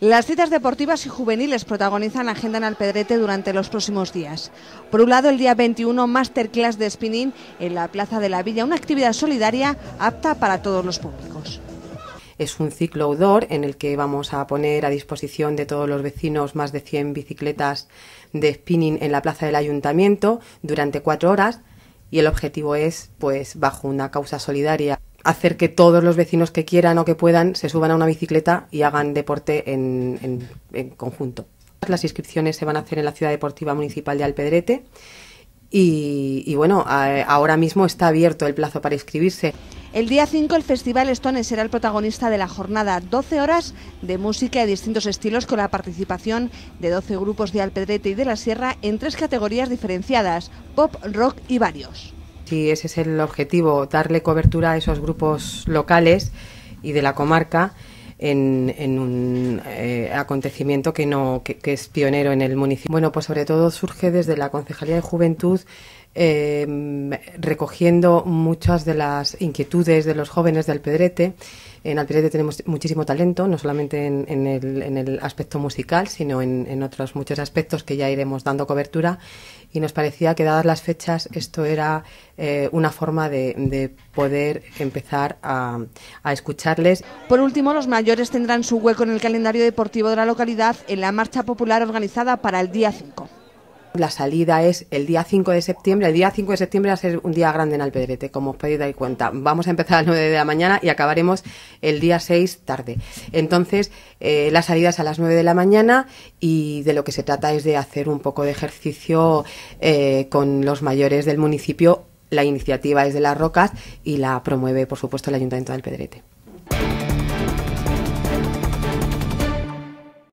Las citas deportivas y juveniles protagonizan la agenda en Alpedrete durante los próximos días. Por un lado, el día 21, Masterclass de Spinning en la Plaza de la Villa, una actividad solidaria apta para todos los públicos. Es un ciclo outdoor en el que vamos a poner a disposición de todos los vecinos más de 100 bicicletas de spinning en la plaza del ayuntamiento durante cuatro horas y el objetivo es, pues, bajo una causa solidaria hacer que todos los vecinos que quieran o que puedan se suban a una bicicleta y hagan deporte en, conjunto. Las inscripciones se van a hacer en la Ciudad Deportiva Municipal de Alpedrete y, bueno, ahora mismo está abierto el plazo para inscribirse. El día 5 el Festival Stone será el protagonista de la jornada, 12 horas de música de distintos estilos con la participación de 12 grupos de Alpedrete y de la Sierra en tres categorías diferenciadas, pop, rock y varios. Sí, ese es el objetivo, darle cobertura a esos grupos locales y de la comarca en, un eh, acontecimiento que, no, que es pionero en el municipio. Bueno, pues sobre todo surge desde la Concejalía de Juventud Em, recogiendo muchas de las inquietudes de los jóvenes de Alpedrete. En Alpedrete tenemos muchísimo talento, no solamente en, el, aspecto musical, sino en, otros muchos aspectos que ya iremos dando cobertura. Y nos parecía que, dadas las fechas, esto era eh, una forma de, poder empezar a, a escucharles. Por último, los mayores tendrán su hueco en el calendario deportivo de la localidad en la marcha popular organizada para el día 5 la salida es el día 5 de septiembre. El día 5 de septiembre va a ser un día grande en Alpedrete, como os podéis dar cuenta. Vamos a empezar a las 9 de la mañana y acabaremos el día 6 tarde. Entonces, eh, la salida es a las 9 de la mañana y de lo que se trata es de hacer un poco de ejercicio eh, con los mayores del municipio. La iniciativa es de las rocas y la promueve, por supuesto, el Ayuntamiento de Alpedrete.